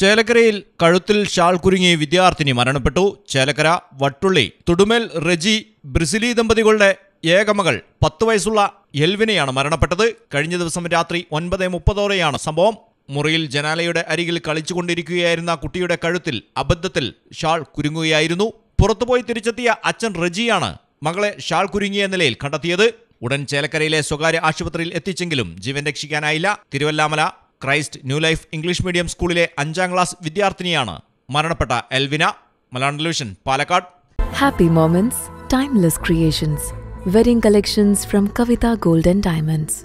ചേലക്കരയിൽ കഴുത്തിൽ ഷാൾ കുരുങ്ങി വിദ്യാർത്ഥിനി മരണപ്പെട്ടു ചേലക്കര വട്ടുള്ളി തുടുമേൽ റെജി ബ്രിസിലി ദമ്പതികളുടെ ഏകമകൾ പത്ത് വയസ്സുള്ള എൽവിനെയാണ് മരണപ്പെട്ടത് കഴിഞ്ഞ ദിവസം രാത്രി ഒൻപത് മുപ്പതോടെയാണ് സംഭവം മുറിയിൽ ജനാലയുടെ അരികിൽ കളിച്ചുകൊണ്ടിരിക്കുകയായിരുന്ന കുട്ടിയുടെ കഴുത്തിൽ അബദ്ധത്തിൽ ഷാൾ കുരുങ്ങുകയായിരുന്നു പുറത്തുപോയി തിരിച്ചെത്തിയ അച്ഛൻ റെജിയാണ് മകളെ ഷാൾ കുരുങ്ങിയ നിലയിൽ കണ്ടെത്തിയത് ഉടൻ ചേലക്കരയിലെ സ്വകാര്യ ആശുപത്രിയിൽ എത്തിച്ചെങ്കിലും ജീവൻ രക്ഷിക്കാനായില്ല Thiruvallamala Christ new life English medium സ്കൂളിലെ അഞ്ചാം ക്ലാസ് വിദ്യാർത്ഥിനിയാണ് മരണപ്പെട്ട Elvina Malayalam television Palakkad happy moments timeless creations wedding collections from Kavitha golden diamonds